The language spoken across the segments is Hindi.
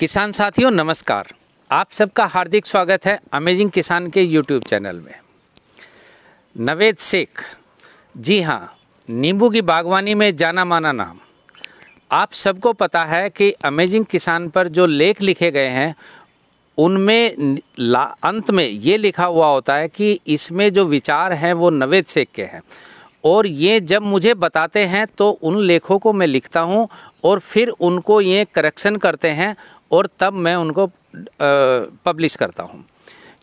किसान साथियों नमस्कार आप सबका हार्दिक स्वागत है अमेजिंग किसान के यूट्यूब चैनल में नवेद शेख जी हाँ नींबू की बागवानी में जाना माना नाम आप सबको पता है कि अमेजिंग किसान पर जो लेख लिखे गए हैं उनमें अंत में ये लिखा हुआ होता है कि इसमें जो विचार हैं वो नवेद शेख के हैं और ये जब मुझे बताते हैं तो उन लेखों को मैं लिखता हूँ और फिर उनको ये करेक्शन करते हैं और तब मैं उनको पब्लिश करता हूँ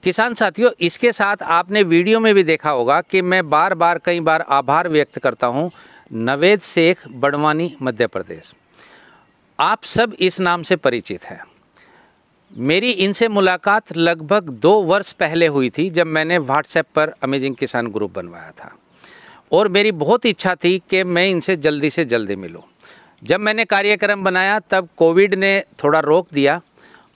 किसान साथियों इसके साथ आपने वीडियो में भी देखा होगा कि मैं बार बार कई बार आभार व्यक्त करता हूँ नवेद शेख बड़वानी मध्य प्रदेश आप सब इस नाम से परिचित हैं मेरी इनसे मुलाकात लगभग दो वर्ष पहले हुई थी जब मैंने व्हाट्सएप पर अमेजिंग किसान ग्रुप बनवाया था और मेरी बहुत इच्छा थी कि मैं इनसे जल्दी से जल्दी मिलूं जब मैंने कार्यक्रम बनाया तब कोविड ने थोड़ा रोक दिया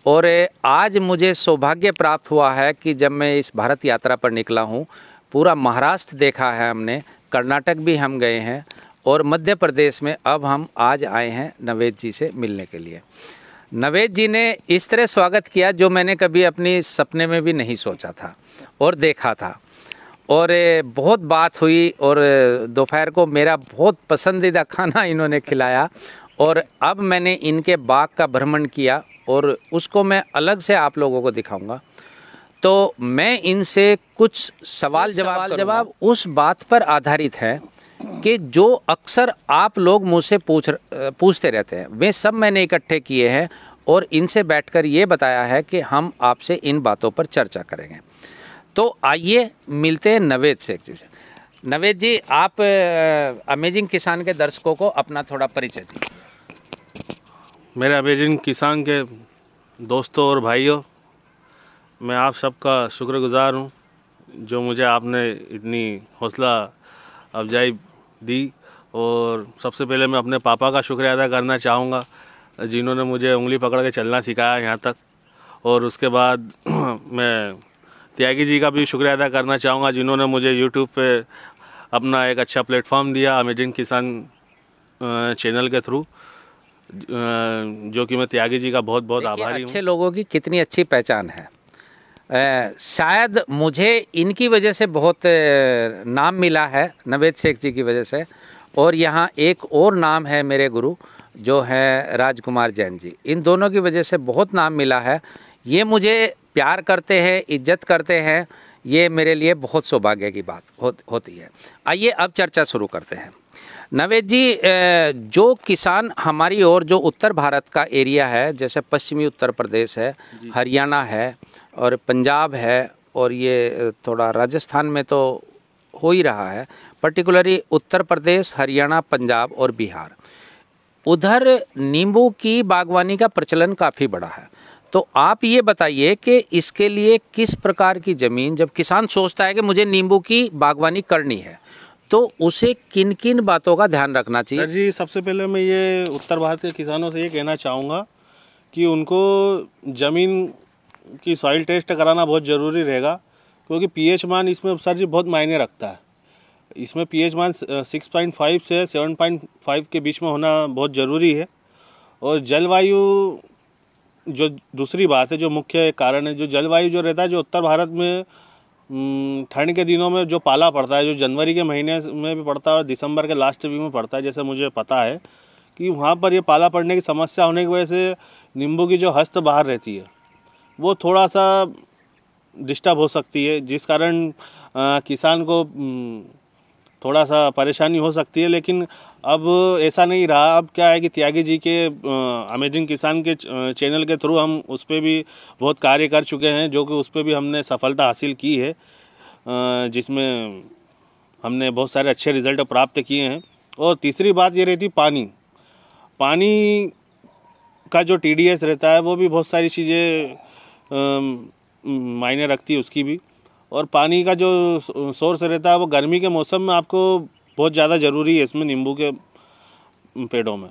और आज मुझे सौभाग्य प्राप्त हुआ है कि जब मैं इस भारत यात्रा पर निकला हूँ पूरा महाराष्ट्र देखा है हमने कर्नाटक भी हम गए हैं और मध्य प्रदेश में अब हम आज आए हैं नवेद जी से मिलने के लिए नवेद जी ने इस तरह स्वागत किया जो मैंने कभी अपने सपने में भी नहीं सोचा था और देखा था और बहुत बात हुई और दोपहर को मेरा बहुत पसंदीदा खाना इन्होंने खिलाया और अब मैंने इनके बाग का भ्रमण किया और उसको मैं अलग से आप लोगों को दिखाऊंगा तो मैं इनसे कुछ सवाल जवाब जवाब उस बात पर आधारित हैं कि जो अक्सर आप लोग मुझसे पूछ पूछते रहते हैं वे सब मैंने इकट्ठे किए हैं और इनसे बैठकर ये बताया है कि हम आपसे इन बातों पर चर्चा करेंगे तो आइए मिलते हैं नवेद शेख जी से नवेद जी आप अमेजिंग किसान के दर्शकों को अपना थोड़ा परिचय दीजिए मेरे अमेजिंग किसान के दोस्तों और भाइयों मैं आप सबका शुक्रगुजार हूँ जो मुझे आपने इतनी हौसला अफजाई दी और सबसे पहले मैं अपने पापा का शुक्रिया अदा करना चाहूँगा जिन्होंने मुझे उंगली पकड़ के चलना सिखाया यहाँ तक और उसके बाद मैं त्यागी जी का भी शुक्रिया अदा करना चाहूँगा जिन्होंने मुझे यूट्यूब पे अपना एक अच्छा प्लेटफॉर्म दिया अमेजिंग किसान चैनल के थ्रू जो कि मैं त्यागी जी का बहुत बहुत आभारी अच्छे अच्छे लोगों की कितनी अच्छी पहचान है शायद मुझे इनकी वजह से बहुत नाम मिला है नवेद शेख जी की वजह से और यहाँ एक और नाम है मेरे गुरु जो है राजकुमार जैन जी इन दोनों की वजह से बहुत नाम मिला है ये मुझे प्यार करते हैं इज्जत करते हैं ये मेरे लिए बहुत सौभाग्य की बात हो, होती है आइए अब चर्चा शुरू करते हैं नवेद जी जो किसान हमारी ओर जो उत्तर भारत का एरिया है जैसे पश्चिमी उत्तर प्रदेश है हरियाणा है और पंजाब है और ये थोड़ा राजस्थान में तो हो ही रहा है पर्टिकुलरली उत्तर प्रदेश हरियाणा पंजाब और बिहार उधर नींबू की बागवानी का प्रचलन काफ़ी बड़ा है तो आप ये बताइए कि इसके लिए किस प्रकार की ज़मीन जब किसान सोचता है कि मुझे नींबू की बागवानी करनी है तो उसे किन किन बातों का ध्यान रखना चाहिए सर जी सबसे पहले मैं ये उत्तर भारत के किसानों से ये कहना चाहूँगा कि उनको ज़मीन की सॉइल टेस्ट कराना बहुत ज़रूरी रहेगा क्योंकि पीएच मान इसमें सर जी बहुत मायने रखता है इसमें पीएच मान 6.5 से 7.5 के बीच में होना बहुत ज़रूरी है और जलवायु जो दूसरी बात है जो मुख्य कारण है जो जलवायु जो रहता है जो उत्तर भारत में ठंड के दिनों में जो पाला पड़ता है जो जनवरी के महीने में भी पड़ता है और दिसंबर के लास्ट वीक में पड़ता है जैसे मुझे पता है कि वहाँ पर ये पाला पड़ने की समस्या होने की वजह से नींबू की जो हस्त बाहर रहती है वो थोड़ा सा डिस्टर्ब हो सकती है जिस कारण किसान को थोड़ा सा परेशानी हो सकती है लेकिन अब ऐसा नहीं रहा अब क्या है कि त्यागी जी के अमेजिंग किसान के चैनल के थ्रू हम उस पर भी बहुत कार्य कर चुके हैं जो कि उस पर भी हमने सफलता हासिल की है जिसमें हमने बहुत सारे अच्छे रिजल्ट प्राप्त किए हैं और तीसरी बात ये रहती पानी पानी का जो टी रहता है वो भी बहुत सारी चीज़ें मायने रखती है उसकी भी और पानी का जो सोर्स रहता है वो गर्मी के मौसम में आपको बहुत ज़्यादा ज़रूरी है इसमें नींबू के पेड़ों में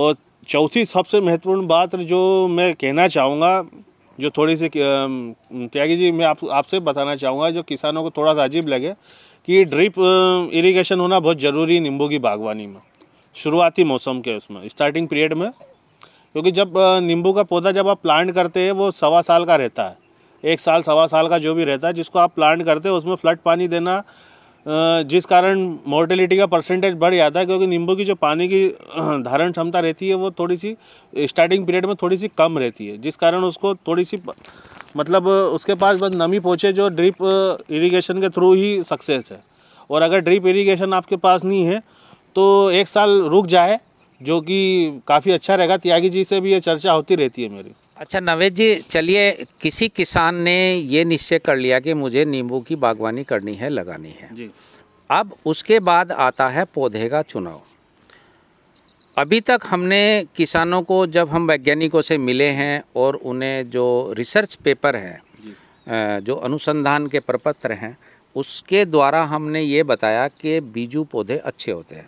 और चौथी सबसे महत्वपूर्ण बात जो मैं कहना चाहूँगा जो थोड़ी सी त्यागी जी मैं आप आपसे बताना चाहूँगा जो किसानों को थोड़ा सा अजीब लगे कि ड्रिप इरिगेशन होना बहुत ज़रूरी है नींबू की बागवानी में शुरुआती मौसम के उसमें स्टार्टिंग पीरियड में क्योंकि जब नींबू का पौधा जब आप प्लांट करते हैं वो सवा साल का रहता है एक साल सवा साल का जो भी रहता है जिसको आप प्लांट करते हैं उसमें फ्लड पानी देना जिस कारण मोर्टेलिटी का परसेंटेज बढ़ जाता है क्योंकि नींबू की जो पानी की धारण क्षमता रहती है वो थोड़ी सी स्टार्टिंग पीरियड में थोड़ी सी कम रहती है जिस कारण उसको थोड़ी सी मतलब उसके पास बस नमी पहुँचे जो ड्रिप इरीगेशन के थ्रू ही सक्सेस है और अगर ड्रिप इरीगेशन आपके पास नहीं है तो एक साल रुक जाए जो कि काफ़ी अच्छा रहेगा त्यागी जी से भी ये चर्चा होती रहती है मेरी अच्छा नवेद जी चलिए किसी किसान ने ये निश्चय कर लिया कि मुझे नींबू की बागवानी करनी है लगानी है जी अब उसके बाद आता है पौधे का चुनाव अभी तक हमने किसानों को जब हम वैज्ञानिकों से मिले हैं और उन्हें जो रिसर्च पेपर हैं जो अनुसंधान के प्रपत्र हैं उसके द्वारा हमने ये बताया कि बीजू पौधे अच्छे होते हैं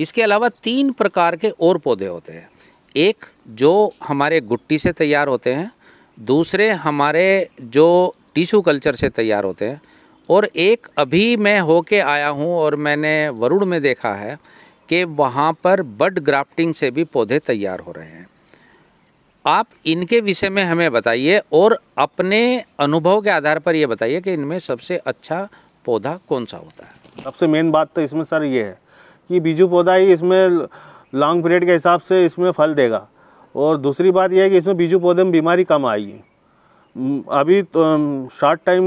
इसके अलावा तीन प्रकार के और पौधे होते हैं एक जो हमारे गुट्टी से तैयार होते हैं दूसरे हमारे जो टिशू कल्चर से तैयार होते हैं और एक अभी मैं हो के आया हूँ और मैंने वरुण में देखा है कि वहाँ पर बड ग्राफ्टिंग से भी पौधे तैयार हो रहे हैं आप इनके विषय में हमें बताइए और अपने अनुभव के आधार पर ये बताइए कि इनमें सबसे अच्छा पौधा कौन सा होता है सबसे मेन बात तो इसमें सर ये है कि बीजू पौधा ही इसमें लॉन्ग पीरियड के हिसाब से इसमें फल देगा और दूसरी बात यह है कि इसमें बीजू पौधे में बीमारी कम आई है अभी तो शॉर्ट टाइम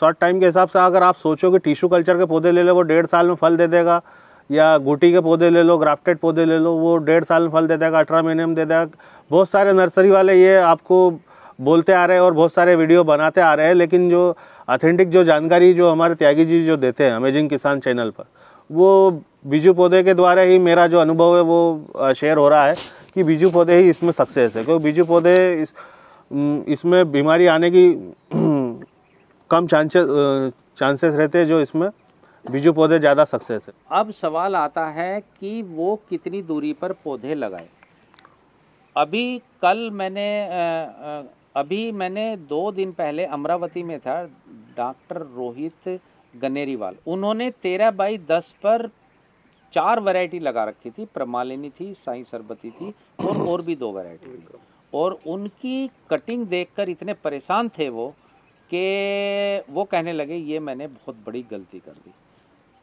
शॉर्ट टाइम के हिसाब से अगर आप सोचो कि टिश्यू कल्चर के पौधे ले लो वो डेढ़ साल में फल दे देगा या गुटी के पौधे ले लो ग्राफ्टेड पौधे ले लो वो डेढ़ साल में फल दे देगा अठारह महीने में दे देगा बहुत सारे नर्सरी वाले ये आपको बोलते आ रहे हैं और बहुत सारे वीडियो बनाते आ रहे हैं लेकिन जो ऑथेंटिक जो जानकारी जो हमारे त्यागी जी जो देते हैं अमेजिंग किसान चैनल पर वो बीजू पौधे के द्वारा ही मेरा जो अनुभव है वो शेयर हो रहा है कि बीजू पौधे ही इसमें सक्सेस है क्योंकि बीजू पौधे इस इसमें बीमारी आने की कम चांसेस चांसेस रहते हैं जो इसमें बीजू पौधे ज़्यादा सक्सेस है अब सवाल आता है कि वो कितनी दूरी पर पौधे लगाए अभी कल मैंने अभी मैंने दो दिन पहले अमरावती में था डॉक्टर रोहित गनेरीवाल उन्होंने तेरह बाई दस पर चार वैरायटी लगा रखी थी प्रमालिनी थी साई सरबती थी और और भी दो वैरायटी थी और उनकी कटिंग देखकर इतने परेशान थे वो कि वो कहने लगे ये मैंने बहुत बड़ी गलती कर दी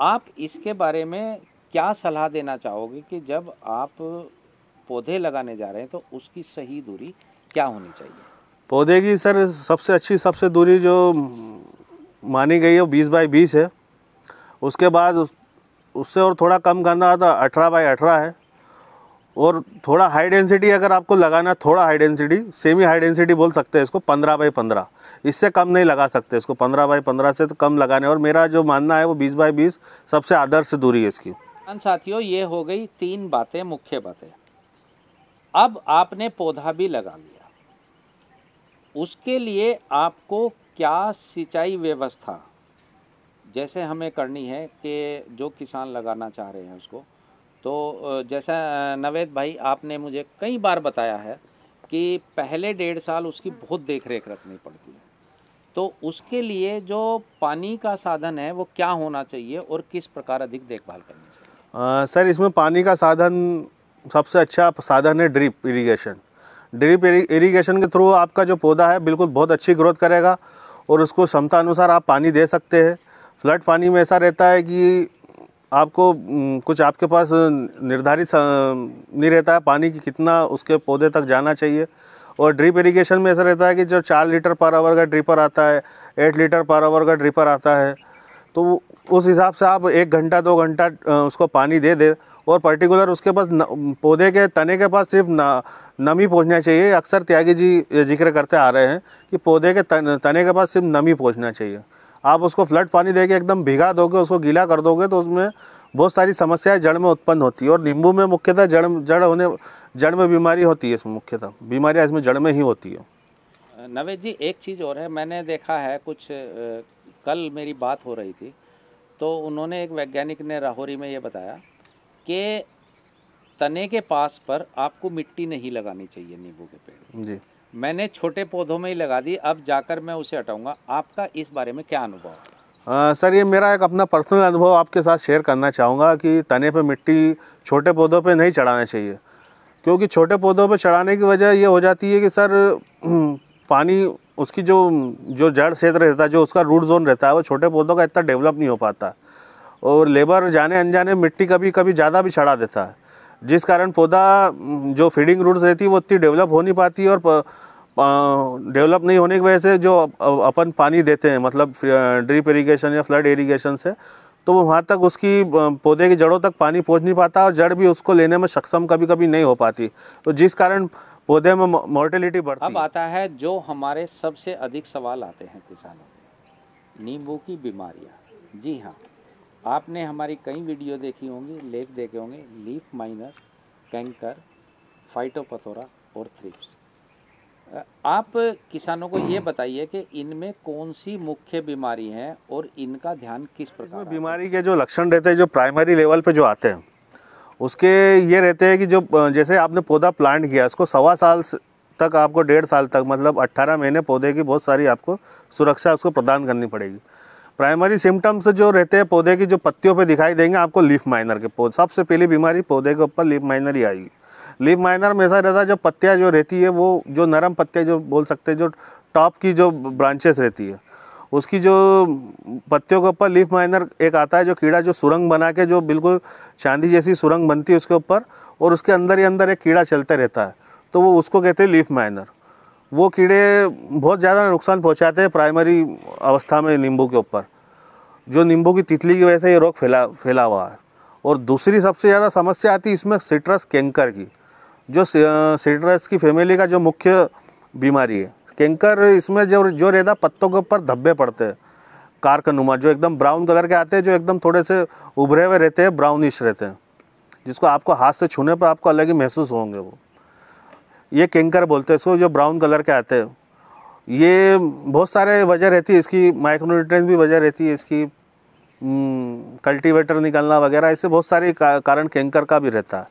आप इसके बारे में क्या सलाह देना चाहोगे कि जब आप पौधे लगाने जा रहे हैं तो उसकी सही दूरी क्या होनी चाहिए पौधे की सर सबसे अच्छी सबसे दूरी जो मानी गई है बीस बाई बीस है उसके बाद उससे और थोड़ा कम करना था अठारह बाई अठारह है और थोड़ा हाई डेंसिटी अगर आपको लगाना थोड़ा high density semi high density बोल सकते हैं इसको पंद्रह बाई पंद्रह इससे कम नहीं लगा सकते इसको पंद्रह बाई पंद्रह से तो कम लगाने और मेरा जो मानना है वो बीस बाई बीस सबसे आदर्श दूरी है इसकी साथियों ये हो गई तीन बातें मुख्य बातें अब आपने पौधा भी लगा लिया उसके लिए आपको क्या सिंचाई व्यवस्था जैसे हमें करनी है कि जो किसान लगाना चाह रहे हैं उसको तो जैसा नवेद भाई आपने मुझे कई बार बताया है कि पहले डेढ़ साल उसकी बहुत देख रेख रखनी पड़ती है तो उसके लिए जो पानी का साधन है वो क्या होना चाहिए और किस प्रकार अधिक देखभाल करनी चाहिए सर इसमें पानी का साधन सबसे अच्छा साधन है ड्रिप इरीगेशन ड्रिप इरीगेशन के थ्रू आपका जो पौधा है बिल्कुल बहुत अच्छी ग्रोथ करेगा और उसको क्षमता अनुसार आप पानी दे सकते हैं फ्लड पानी में ऐसा रहता है कि आपको कुछ आपके पास निर्धारित नहीं रहता है पानी कि कितना उसके पौधे तक जाना चाहिए और ड्रिप इरिगेशन में ऐसा रहता है कि जो चार लीटर पर आवर का ड्रिपर आता है एट लीटर पर आवर का ड्रिपर आता है तो उस हिसाब से आप एक घंटा दो घंटा उसको पानी दे दे और पर्टिकुलर उसके पास पौधे के तने के पास सिर्फ नमी पहुँचना चाहिए अक्सर त्यागी जी जिक्र करते आ रहे हैं कि पौधे के तने के पास सिर्फ नमी पहुँचना चाहिए आप उसको फ्लड पानी देके एकदम भिगा दोगे उसको गीला कर दोगे तो उसमें बहुत सारी समस्याएं जड़ में उत्पन्न होती है और नींबू में मुख्यतः जड़ जड़ होने जड़ में बीमारी होती है इसमें मुख्यतः बीमारियाँ इसमें जड़ में ही होती है नवेद जी एक चीज़ और है मैंने देखा है कुछ कल मेरी बात हो रही थी तो उन्होंने एक वैज्ञानिक ने राहौरी में ये बताया कि तने के पास पर आपको मिट्टी नहीं लगानी चाहिए नींबू के पेड़ जी मैंने छोटे पौधों में ही लगा दी अब जाकर मैं उसे हटाऊंगा आपका इस बारे में क्या अनुभव सर ये मेरा एक अपना पर्सनल अनुभव आपके साथ शेयर करना चाहूँगा कि तने पर मिट्टी छोटे पौधों पर नहीं चढ़ाना चाहिए क्योंकि छोटे पौधों पर चढ़ाने की वजह ये हो जाती है कि सर पानी उसकी जो जो जड़ क्षेत्र रहता है जो उसका रूट जोन रहता है वो छोटे पौधों का इतना डेवलप नहीं हो पाता और लेबर जाने अनजाने मिट्टी कभी कभी ज़्यादा भी चढ़ा देता है जिस कारण पौधा जो फीडिंग रूट्स रहती है वो उतनी डेवलप हो नहीं पाती और डेवलप नहीं होने की वजह से जो अपन पानी देते हैं मतलब ड्रिप इरीगेशन या फ्लड इरीगेशन से तो वहाँ तक उसकी पौधे की जड़ों तक पानी पहुँच नहीं पाता और जड़ भी उसको लेने में सक्षम कभी कभी नहीं हो पाती तो जिस कारण पौधे में मोर्टिलिटी बढ़ती अब आता है जो हमारे सबसे अधिक सवाल आते हैं किसानों नींबू की बीमारियाँ जी हाँ आपने हमारी कई वीडियो देखी होंगी लेख देखे होंगे लीफ माइनर कैंकर फाइटोपथोरा और थ्रिप्स आप किसानों को ये बताइए कि इनमें कौन सी मुख्य बीमारी है और इनका ध्यान किस प्रकार बीमारी के जो लक्षण रहते हैं जो प्राइमरी लेवल पे जो आते हैं उसके ये रहते हैं कि जो जैसे आपने पौधा प्लांट किया उसको सवा साल तक आपको डेढ़ साल तक मतलब 18 महीने पौधे की बहुत सारी आपको सुरक्षा उसको प्रदान करनी पड़ेगी प्राइमरी सिम्टम्स जो रहते हैं पौधे की जो पत्तियों पे दिखाई देंगे आपको लीफ माइनर के पौधे सबसे पहली बीमारी पौधे के ऊपर लीफ माइनर ही आएगी लीफ माइनर में ऐसा रहता है जो पत्तियाँ जो रहती है वो जो नरम पत्तियाँ जो बोल सकते हैं जो टॉप की जो ब्रांचेस रहती है उसकी जो पत्तियों के ऊपर लीफ माइनर एक आता है जो कीड़ा जो सुरंग बना के जो बिल्कुल चांदी जैसी सुरंग बनती है उसके ऊपर और उसके अंदर ही अंदर एक कीड़ा चलते रहता है तो वो उसको कहते हैं लीफ माइनर वो कीड़े बहुत ज़्यादा नुकसान पहुंचाते हैं प्राइमरी अवस्था में नींबू के ऊपर जो नींबू की तितली की वजह से ये रोग फैला फैला हुआ है और दूसरी सबसे ज़्यादा समस्या आती है इसमें सिट्रस कैंकर की जो सिट्रस की फैमिली का जो मुख्य बीमारी है कैंकर इसमें जो जो रहता पत्तों के ऊपर धब्बे पड़ते हैं कारकनुमा जो एकदम ब्राउन कलर के आते हैं जो एकदम थोड़े से उभरे हुए रहते हैं ब्राउनिश रहते हैं जिसको आपको हाथ से छूने पर आपको अलग ही महसूस होंगे वो ये केंकर बोलते हैं इसको जो ब्राउन कलर के आते हैं ये बहुत सारे वजह रहती है इसकी माइक्रोन्यूट्रेंस भी वजह रहती है इसकी कल्टीवेटर हम्म, निकलना वगैरह ऐसे बहुत सारे का, कारण कैंकर का भी रहता है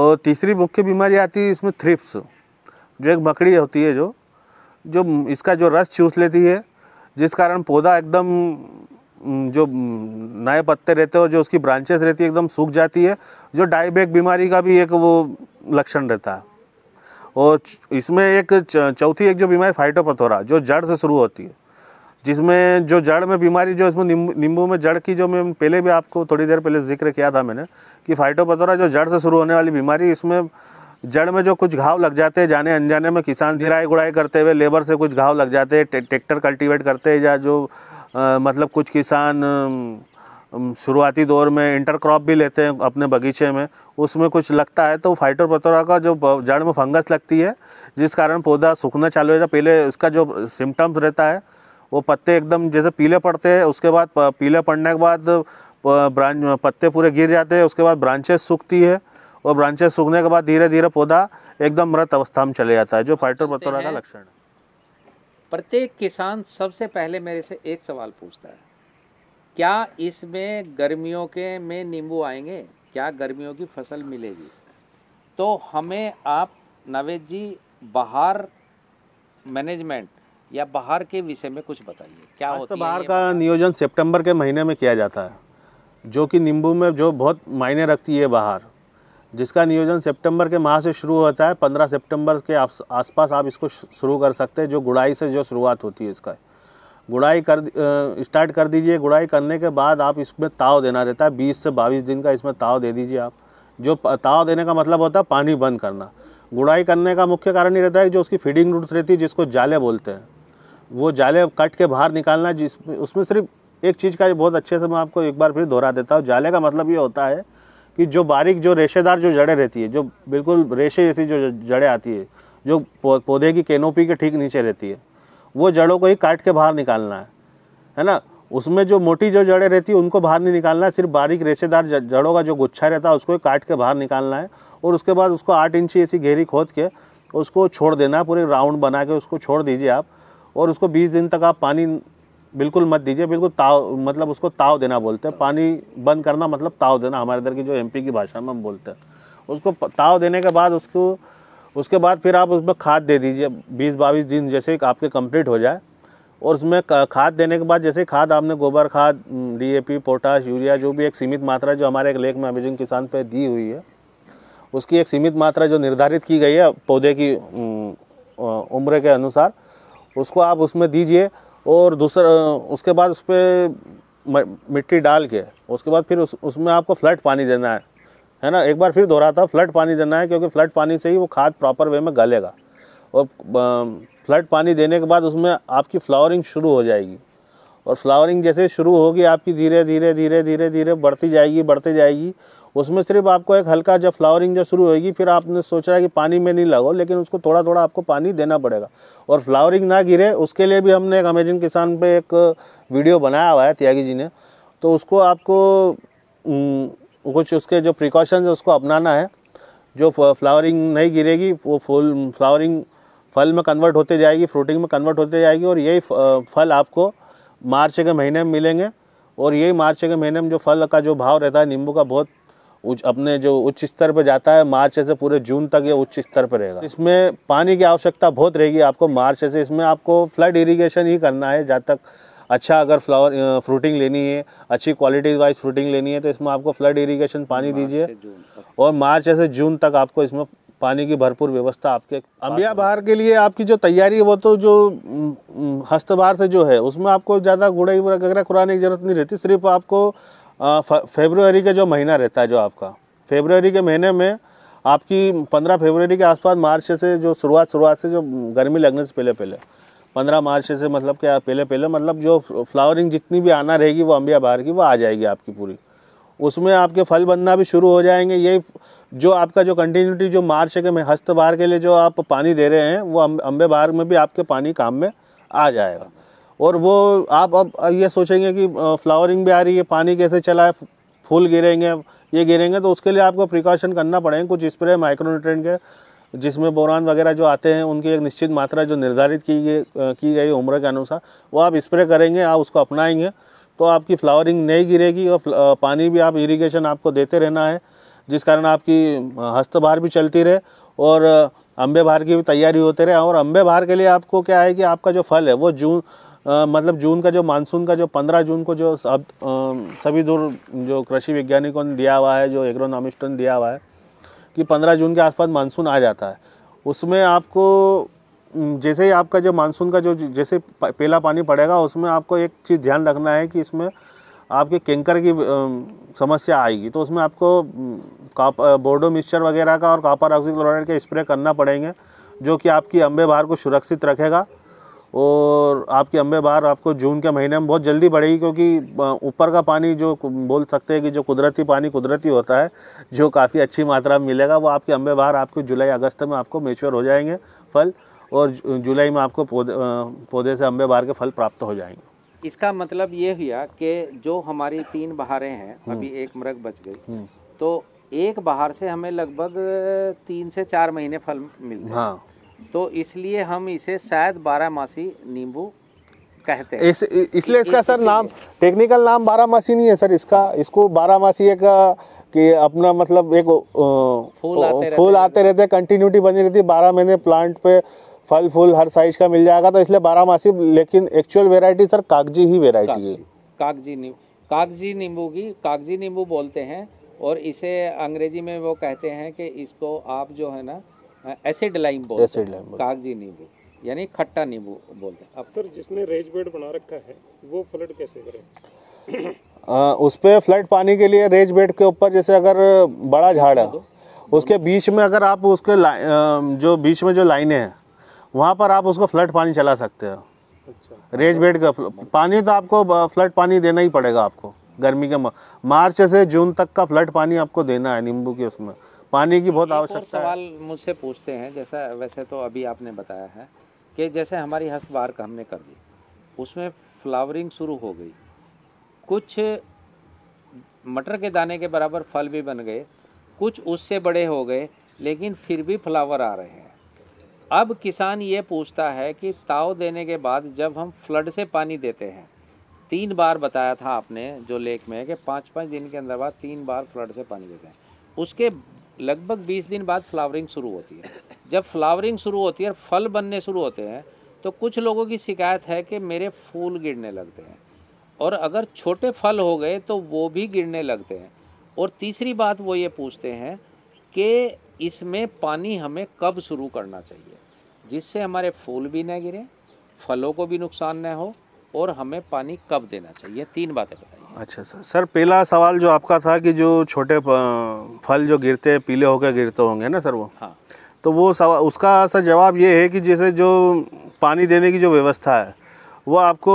और तीसरी मुख्य बीमारी आती है इसमें थ्रिप्स जो एक मकड़ी होती है जो जो इसका जो रस चूस लेती है जिस कारण पौधा एकदम हम्म, जो हम्म, नए पत्ते रहते हैं और जो उसकी ब्रांचेस रहती है एकदम सूख जाती है जो डायबेक बीमारी का भी एक वो लक्षण रहता है और इसमें एक चौथी एक जो बीमारी फाइटोपथोरा जो जड़ से शुरू होती है जिसमें जो जड़ में बीमारी जो इसमें नींबू में जड़ की जो मैं पहले भी आपको थोड़ी देर पहले जिक्र किया था मैंने कि फाइटोपथोरा जो जड़ से शुरू होने वाली बीमारी इसमें जड़ में जो कुछ घाव लग जाते हैं जाने अनजाने में किसान जिराई गुड़ाई करते हुए लेबर से कुछ घाव लग जाते हैं ट्रैक्टर कल्टीवेट करते हैं या जो आ, मतलब कुछ किसान शुरुआती दौर में इंटरक्रॉप भी लेते हैं अपने बगीचे में उसमें कुछ लगता है तो फाइटोपथोरा का जो जड़ में फंगस लगती है जिस कारण पौधा सूखना चालू होता है पहले उसका जो सिम्टम्स रहता है वो पत्ते एकदम जैसे पीले पड़ते हैं उसके बाद पीले पड़ने के बाद ब्रांच पत्ते पूरे गिर जाते हैं उसके बाद ब्रांचेस सूखती है और ब्रांचेस सूखने के बाद धीरे धीरे पौधा एकदम मृत अवस्था में चले जाता है जो फाइटोपथोरा का लक्षण है प्रत्येक किसान सबसे पहले मेरे से एक सवाल पूछता है क्या इसमें गर्मियों के में नींबू आएंगे क्या गर्मियों की फसल मिलेगी तो हमें आप नवेद जी बाहर मैनेजमेंट या बाहर के विषय में कुछ बताइए क्या तो होता है बाहर का नियोजन सितंबर के महीने में किया जाता है जो कि नींबू में जो बहुत मायने रखती है बाहर जिसका नियोजन सितंबर के माह से शुरू होता है पंद्रह सितंबर के आसपास आप इसको शुरू कर सकते हैं जो गुड़ाई से जो शुरुआत होती है इसका गुड़ाई कर स्टार्ट कर दीजिए गुड़ाई करने के बाद आप इसमें ताव देना रहता है बीस से बाईस दिन का इसमें ताव दे दीजिए आप जो ताव देने का मतलब होता है पानी बंद करना गुड़ाई करने का मुख्य कारण ये रहता है कि जो उसकी फीडिंग रूट्स रहती है जिसको जाले बोलते हैं वो जाले कट के बाहर निकालना जिस उसमें सिर्फ एक चीज़ का बहुत अच्छे से मैं आपको एक बार फिर दोहरा देता हूँ जाले का मतलब ये होता है कि जो बारीक जो रेशेदार जो जड़ें रहती है जो बिल्कुल रेशे जैसी जो जड़ें आती है जो पौधे की केनोपी के ठीक नीचे रहती है वो जड़ों को ही काट के बाहर निकालना है है ना उसमें जो मोटी जो जड़ें रहती है उनको बाहर नहीं निकालना है सिर्फ बारीक रेशेदार जड़ों का जो गुच्छा रहता है उसको ही काट के बाहर निकालना है और उसके बाद उसको आठ इंची ऐसी घेरी खोद के उसको छोड़ देना है पूरे राउंड बना के उसको छोड़ दीजिए आप और उसको बीस दिन तक आप पानी बिल्कुल मत दीजिए बिल्कुल ताव मतलब उसको ताव देना बोलते हैं पानी बंद करना मतलब ताव देना हमारे इधर की जो एमपी की भाषा में हम बोलते हैं उसको ताव देने के बाद उसको उसके बाद फिर आप उसमें खाद दे दीजिए बीस बाईस दिन जैसे आपके कंप्लीट हो जाए और उसमें खाद देने के बाद जैसे खाद आपने गोबर खाद डीएपी पोटाश यूरिया जो भी एक सीमित मात्रा जो हमारे एक लेख में अमेजिंग किसान पे दी हुई है उसकी एक सीमित मात्रा जो निर्धारित की गई है पौधे की उम्र के अनुसार उसको आप उसमें दीजिए और दूसरा उसके बाद उस पर मिट्टी डाल के उसके बाद फिर उस उसमें आपको फ्लड पानी देना है है ना एक बार फिर दोहराता फ्लड पानी देना है क्योंकि फ्लड पानी से ही वो खाद प्रॉपर वे में गलेगा और फ्लड पानी देने के बाद उसमें आपकी फ्लावरिंग शुरू हो जाएगी और फ्लावरिंग जैसे शुरू होगी आपकी धीरे धीरे धीरे धीरे धीरे बढ़ती जाएगी बढ़ती जाएगी उसमें सिर्फ आपको एक हल्का जब फ्लावरिंग जब शुरू होगी फिर आपने सोच रहा है कि पानी में नहीं लगाओ लेकिन उसको थोड़ा थोड़ा आपको पानी देना पड़ेगा और फ्लावरिंग ना गिरे उसके लिए भी हमने एक अमेजिन किसान पे एक वीडियो बनाया हुआ है त्यागी जी ने तो उसको आपको कुछ उसके जो प्रिकॉशंस है उसको अपनाना है जो फ्लावरिंग नहीं गिरेगी वो फूल फ्लावरिंग फल में कन्वर्ट होते जाएगी फ्रूटिंग में कन्वर्ट होते जाएगी और यही फल आपको मार्च के महीने में मिलेंगे और यही मार्च के महीने में जो फल का जो भाव रहता है नींबू का बहुत उच अपने जो उच्च स्तर पर जाता है मार्च से पूरे जून तक ये उच्च स्तर पर रहेगा इसमें पानी की आवश्यकता बहुत रहेगी आपको मार्च से इसमें आपको फ्लड इरिगेशन ही करना है जहाँ तक अच्छा अगर फ्लावर फ्रूटिंग लेनी है अच्छी क्वालिटी वाइज फ्रूटिंग लेनी है तो इसमें आपको फ्लड इरीगेशन पानी दीजिए और मार्च से जून तक आपको इसमें पानी की भरपूर व्यवस्था आपके अम्बिया बहार के लिए आपकी जो तैयारी है वो तो जो हस्तबार से जो है उसमें आपको ज़्यादा गुड़ाई वगैरह कराने की ज़रूरत नहीं रहती सिर्फ आपको फेबररी का जो महीना रहता है जो आपका फेबररी के महीने में आपकी पंद्रह फेबररी के आसपास मार्च से जो शुरुआत शुरुआत से जो गर्मी लगने से पहले पहले पंद्रह मार्च से मतलब क्या पहले पहले मतलब जो फ्लावरिंग जितनी भी आना रहेगी वो अम्बिया बाहर की वो आ जाएगी आपकी पूरी उसमें आपके फल बनना भी शुरू हो जाएंगे यही जो आपका जो कंटिन्यूटी जो मार्च के में हस्त बाहर के लिए जो आप पानी दे रहे हैं वो अम्बे बाहर में भी आपके पानी काम में आ जाएगा और वो आप अब ये सोचेंगे कि फ्लावरिंग भी आ रही है पानी कैसे चला है फूल गिरेंगे ये गिरेंगे तो उसके लिए आपको प्रिकॉशन करना पड़ेगा कुछ स्प्रे माइक्रोन्यूट्रेंट के जिसमें बोरान वगैरह जो आते हैं उनकी एक निश्चित मात्रा जो निर्धारित की गई की गई उम्र के अनुसार वो आप स्प्रे करेंगे आप उसको अपनाएंगे तो आपकी फ्लावरिंग नहीं गिरेगी और पानी भी आप इरिगेशन आपको देते रहना है जिस कारण आपकी हस्तभार भी चलती रहे और अम्बे भार की भी तैयारी होते रहे और अम्बे भार के लिए आपको क्या है कि आपका जो फल है वो जून आ, मतलब जून का जो मानसून का जो पंद्रह जून को जो सब आ, सभी दूर जो कृषि वैज्ञानिकों ने दिया हुआ है जो एग्रोनॉमिस्टों ने दिया हुआ है कि 15 जून के आसपास मानसून आ जाता है उसमें आपको जैसे ही आपका जो मानसून का जो जैसे पहला पानी पड़ेगा उसमें आपको एक चीज़ ध्यान रखना है कि इसमें आपके कैंकर की समस्या आएगी तो उसमें आपको काप बोर्डो मिक्सचर वगैरह का और कापर ऑक्सीक्लोराइड का स्प्रे करना पड़ेंगे जो कि आपकी अम्बे बहार को सुरक्षित रखेगा और आपके अम्बे बाहर आपको जून के महीने में बहुत जल्दी बढ़ेगी क्योंकि ऊपर का पानी जो बोल सकते हैं कि जो कुदरती पानी कुदरती होता है जो काफ़ी अच्छी मात्रा में मिलेगा वो आपके अम्बे बाहर आपको जुलाई अगस्त में आपको मेच्योर हो जाएंगे फल और जुलाई में आपको पौधे पौधे से अम्बे बाहर के फल प्राप्त हो जाएंगे इसका मतलब ये हुआ कि जो हमारी तीन बहारें हैं हम्म। अभी एक मृग बच गई हम्म। तो एक बहार से हमें लगभग तीन से चार महीने फल मिलते हैं हाँ। तो इसलिए हम इसे शायद बारहमासी नींबू कहते हैं इस, इसलिए इसका सर नाम टेक्निकल नाम बारहमासी नहीं है सर इसका इसको बारहमासी एक कि अपना मतलब एक फूल आते फूल आते रहते कंटिन्यूटी बनी रहती है बारह महीने प्लांट पे फल फूल हर साइज का मिल जाएगा तो इसलिए बारह मासी लेकिन एक्चुअल वेराइटी सर कागजी ही वेराइटी है कागजी नींबू कागजी नींबू की कागजी नींबू बोलते हैं और इसे अंग्रेजी में वो कहते हैं कि इसको आप जो है ना एसिड हाँ, लाइम बोलते हैं कागजी नींबू यानी खट्टा नींबू बोलते हैं अब सर जिसने रेज बेड बना रखा है वो फ्लड कैसे करें उस पर फ्लड पानी के लिए रेज बेड के ऊपर जैसे अगर बड़ा झाड़ है उसके बीच में अगर आप उसके जो बीच में जो लाइनें हैं वहाँ पर आप उसको फ्लड पानी चला सकते हो अच्छा। रेज बेड का पानी तो आपको फ्लड पानी देना ही पड़ेगा आपको गर्मी के मार्च से जून तक का फ्लड पानी आपको देना है नींबू के उसमें पानी की बहुत आवश्यकता है सवाल मुझसे पूछते हैं जैसा वैसे तो अभी आपने बताया है कि जैसे हमारी का हमने कर दी उसमें फ्लावरिंग शुरू हो गई कुछ मटर के दाने के बराबर फल भी बन गए कुछ उससे बड़े हो गए लेकिन फिर भी फ्लावर आ रहे हैं अब किसान ये पूछता है कि ताव देने के बाद जब हम फ्लड से पानी देते हैं तीन बार बताया था आपने जो लेक में कि पाँच पाँच दिन के अंदर बाद तीन बार फ्लड से पानी देते हैं उसके लगभग 20 दिन बाद फ्लावरिंग शुरू होती है जब फ्लावरिंग शुरू होती है और फल बनने शुरू होते हैं तो कुछ लोगों की शिकायत है कि मेरे फूल गिरने लगते हैं और अगर छोटे फल हो गए तो वो भी गिरने लगते हैं और तीसरी बात वो ये पूछते हैं कि इसमें पानी हमें कब शुरू करना चाहिए जिससे हमारे फूल भी ना गिरे फलों को भी नुकसान न हो और हमें पानी कब देना चाहिए तीन बातें बताइए अच्छा सर सर पहला सवाल जो आपका था कि जो छोटे फल जो गिरते हैं पीले होकर गिरते होंगे ना सर वो हाँ तो वो सवाल उसका सर जवाब ये है कि जैसे जो पानी देने की जो व्यवस्था है वो आपको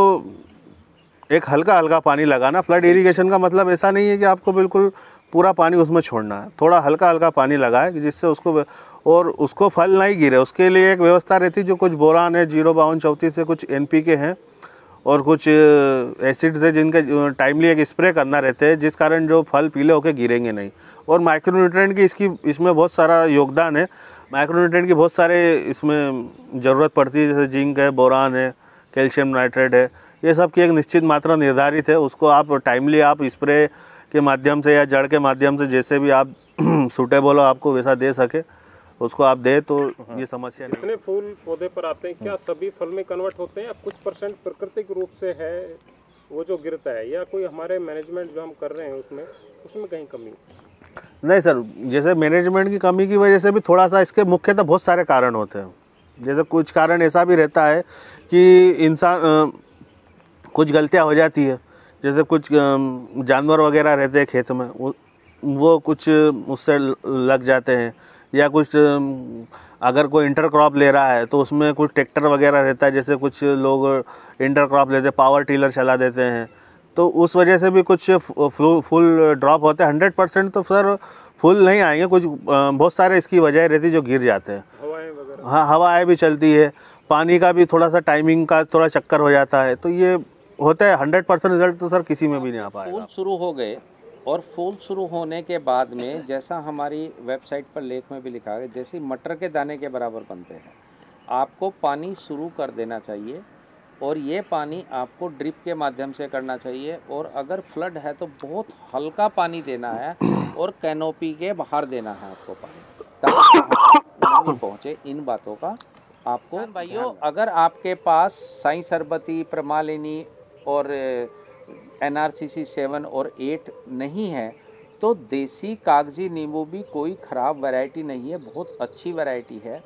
एक हल्का हल्का पानी लगाना फ्लड इरीगेशन का मतलब ऐसा नहीं है कि आपको बिल्कुल पूरा पानी उसमें छोड़ना है थोड़ा हल्का हल्का पानी लगाए जिससे उसको और उसको फल नहीं गिरे उसके लिए एक व्यवस्था रहती जो कुछ बोरान है जीरो बावन चौंतीस से कुछ एन हैं और कुछ एसिड्स है जिनका टाइमली एक स्प्रे करना रहते हैं जिस कारण जो फल पीले होकर गिरेंगे नहीं और माइक्रोन्यूट्रेंट की इसकी इसमें बहुत सारा योगदान है माइक्रोन्यूट्रेंट की बहुत सारे इसमें ज़रूरत पड़ती है जैसे जिंक है बोरान है कैल्शियम नाइट्रेट है ये सब की एक निश्चित मात्रा निर्धारित है उसको आप टाइमली आप स्प्रे के माध्यम से या जड़ के माध्यम से जैसे भी आप सूटेबल हो आपको वैसा दे सके उसको आप दें तो हाँ। ये समस्या कितने फूल पौधे पर आते हैं क्या हाँ। सभी फल में कन्वर्ट होते हैं या कुछ परसेंट प्राकृतिक रूप से है वो जो गिरता है या कोई हमारे मैनेजमेंट जो हम कर रहे हैं उसमें उसमें कहीं कमी नहीं सर जैसे मैनेजमेंट की कमी की वजह से भी थोड़ा सा इसके मुख्यतः तो बहुत सारे कारण होते हैं जैसे कुछ कारण ऐसा भी रहता है कि इंसान कुछ गलतियाँ हो जाती है जैसे कुछ जानवर वगैरह रहते हैं खेत में वो वो कुछ उससे लग जाते हैं या कुछ अगर कोई इंटर क्रॉप ले रहा है तो उसमें कुछ ट्रैक्टर वगैरह रहता है जैसे कुछ लोग इंटर क्रॉप लेते हैं पावर टीलर चला देते हैं तो उस वजह से भी कुछ फुल ड्रॉप होते हैं हंड्रेड परसेंट तो सर फुल नहीं आएंगे कुछ बहुत सारे इसकी वजह रहती जो गिर जाते हैं हाँ हवाएँ भी चलती है पानी का भी थोड़ा सा टाइमिंग का थोड़ा चक्कर हो जाता है तो ये होता है हंड्रेड परसेंट रिजल्ट तो सर किसी में भी नहीं आ पाएगा शुरू हो गए और फूल शुरू होने के बाद में जैसा हमारी वेबसाइट पर लेख में भी लिखा है जैसे मटर के दाने के बराबर बनते हैं आपको पानी शुरू कर देना चाहिए और ये पानी आपको ड्रिप के माध्यम से करना चाहिए और अगर फ्लड है तो बहुत हल्का पानी देना है और कैनोपी के बाहर देना है आपको पानी ताकि पहुँचे इन बातों का आपको भाइयों अगर आपके पास साई सरबती प्रमालिनी और N R C C seven और एट नहीं है तो देसी कागजी नींबू भी कोई ख़राब वैरायटी नहीं है बहुत अच्छी वैरायटी है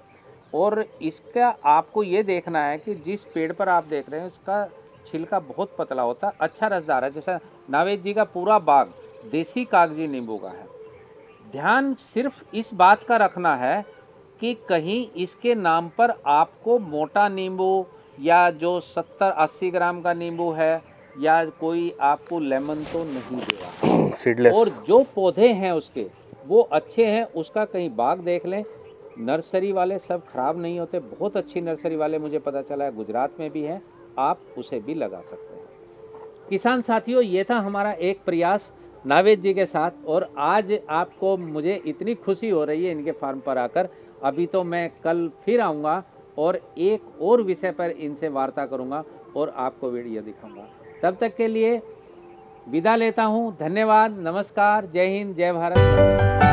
और इसका आपको ये देखना है कि जिस पेड़ पर आप देख रहे हैं उसका छिलका बहुत पतला होता है अच्छा रसदार है जैसा नावेद जी का पूरा बाग देसी कागजी नींबू का है ध्यान सिर्फ इस बात का रखना है कि कहीं इसके नाम पर आपको मोटा नींबू या जो सत्तर अस्सी ग्राम का नींबू है या कोई आपको लेमन तो नहीं देगा सीडलेस और जो पौधे हैं उसके वो अच्छे हैं उसका कहीं बाग देख लें नर्सरी वाले सब खराब नहीं होते बहुत अच्छी नर्सरी वाले मुझे पता चला है गुजरात में भी हैं आप उसे भी लगा सकते हैं किसान साथियों ये था हमारा एक प्रयास नावेद जी के साथ और आज आपको मुझे इतनी खुशी हो रही है इनके फार्म पर आकर अभी तो मैं कल फिर आऊँगा और एक और विषय पर इनसे वार्ता करूँगा और आपको वीडियो दिखाऊँगा तब तक के लिए विदा लेता हूँ धन्यवाद नमस्कार जय हिंद जय भारत